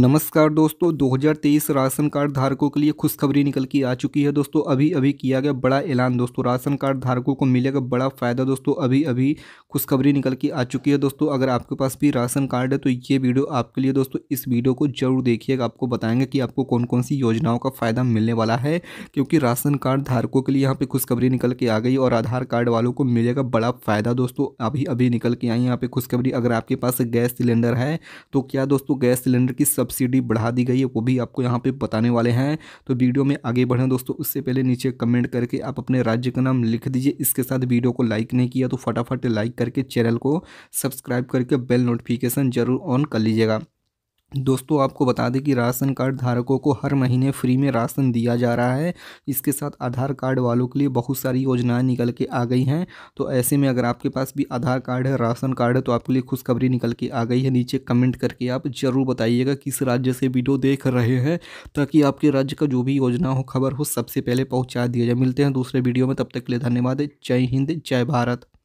नमस्कार दोस्तों 2023 ration card धारकों के लिए खुशखबरी निकल के आ चुकी है दोस्तों अभी अभी किया गया बड़ा ऐलान दोस्तों राशन कार्ड धारकों को मिलेगा बड़ा फ़ायदा दोस्तों अभी अभी खुशखबरी निकल के आ चुकी है दोस्तों अगर आपके पास भी राशन कार्ड है तो ये वीडियो आपके लिए दोस्तों इस वीडियो को जरूर देखिएगा आपको बताएंगे कि आपको कौन कौन सी योजनाओं का फ़ायदा मिलने वाला है क्योंकि राशन कार्ड धारकों के लिए यहाँ पर खुशखबरी निकल के आ गई और आधार कार्ड वालों को मिलेगा बड़ा फ़ायदा दोस्तों अभी अभी निकल के आई यहाँ पर खुशखबरी अगर आपके पास गैस सिलेंडर है तो क्या दोस्तों गैस सिलेंडर की सब सब्सिडी बढ़ा दी गई है वो भी आपको यहाँ पे बताने वाले हैं तो वीडियो में आगे बढ़ें दोस्तों उससे पहले नीचे कमेंट करके आप अपने राज्य का नाम लिख दीजिए इसके साथ वीडियो को लाइक नहीं किया तो फटाफट लाइक करके चैनल को सब्सक्राइब करके बेल नोटिफिकेशन जरूर ऑन कर लीजिएगा दोस्तों आपको बता दें कि राशन कार्ड धारकों को हर महीने फ्री में राशन दिया जा रहा है इसके साथ आधार कार्ड वालों के लिए बहुत सारी योजनाएं निकल के आ गई हैं तो ऐसे में अगर आपके पास भी आधार कार्ड है राशन कार्ड है तो आपके लिए खुशखबरी निकल के आ गई है नीचे कमेंट करके आप ज़रूर बताइएगा किस राज्य से वीडियो देख रहे हैं ताकि आपके राज्य का जो भी योजना हो खबर हो सबसे पहले पहुँचा दिया जाए मिलते हैं दूसरे वीडियो में तब तक के लिए धन्यवाद जय हिंद जय भारत